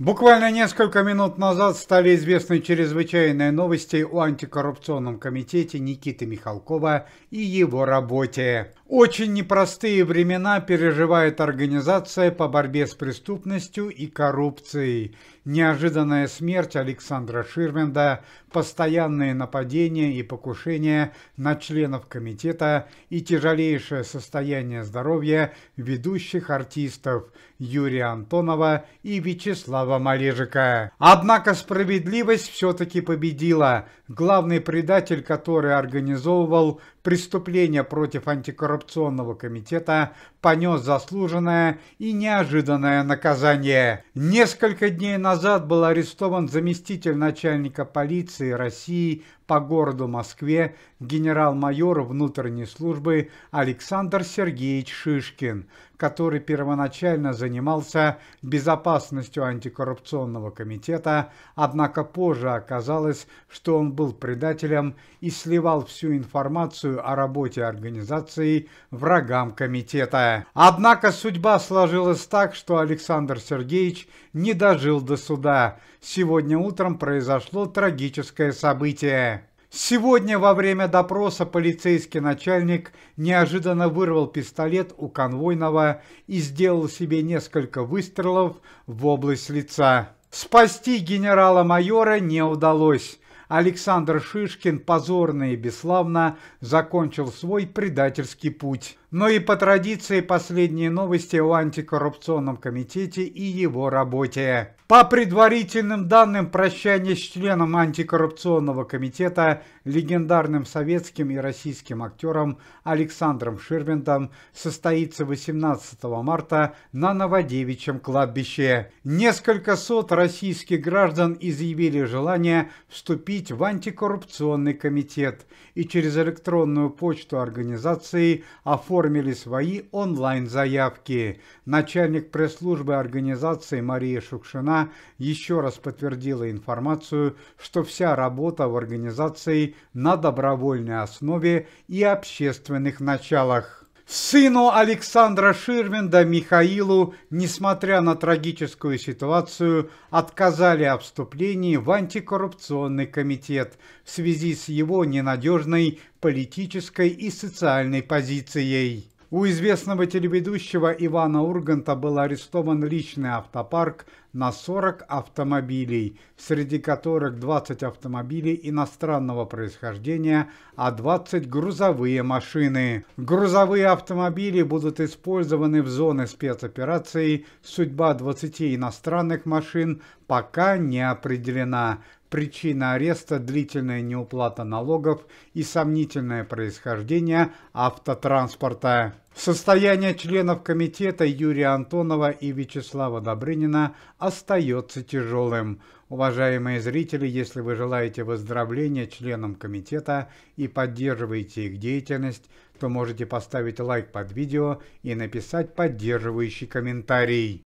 Буквально несколько минут назад стали известны чрезвычайные новости о антикоррупционном комитете Никиты Михалкова и его работе. Очень непростые времена переживает организация по борьбе с преступностью и коррупцией. Неожиданная смерть Александра Ширвинда, постоянные нападения и покушения на членов комитета и тяжелейшее состояние здоровья ведущих артистов Юрия Антонова и Вячеслава слава Малежика. Однако справедливость все-таки победила. Главный предатель, который организовывал преступления против антикоррупционного комитета понес заслуженное и неожиданное наказание. Несколько дней назад был арестован заместитель начальника полиции России по городу Москве генерал-майор внутренней службы Александр Сергеевич Шишкин, который первоначально занимался безопасностью антикоррупционного комитета, однако позже оказалось, что он был предателем и сливал всю информацию о работе организации врагам комитета. Однако судьба сложилась так, что Александр Сергеевич не дожил до суда. Сегодня утром произошло трагическое событие. Сегодня во время допроса полицейский начальник неожиданно вырвал пистолет у конвойного и сделал себе несколько выстрелов в область лица. Спасти генерала-майора не удалось. Александр Шишкин позорно и бесславно закончил свой предательский путь но и по традиции последние новости о антикоррупционном комитете и его работе. По предварительным данным, прощание с членом антикоррупционного комитета легендарным советским и российским актером Александром Ширвиндом состоится 18 марта на Новодевичьем кладбище. Несколько сот российских граждан изъявили желание вступить в антикоррупционный комитет и через электронную почту организации оформили оформили свои онлайн-заявки. Начальник пресс-службы организации Мария Шукшина еще раз подтвердила информацию, что вся работа в организации на добровольной основе и общественных началах. Сыну Александра Ширвинда Михаилу, несмотря на трагическую ситуацию, отказали о вступлении в антикоррупционный комитет в связи с его ненадежной политической и социальной позицией. У известного телеведущего Ивана Урганта был арестован личный автопарк на 40 автомобилей, среди которых 20 автомобилей иностранного происхождения, а 20 грузовые машины. Грузовые автомобили будут использованы в зоны спецопераций. Судьба 20 иностранных машин пока не определена. Причина ареста – длительная неуплата налогов и сомнительное происхождение автотранспорта. Состояние членов комитета Юрия Антонова и Вячеслава Добрынина остается тяжелым. Уважаемые зрители, если вы желаете выздоровления членам комитета и поддерживаете их деятельность, то можете поставить лайк под видео и написать поддерживающий комментарий.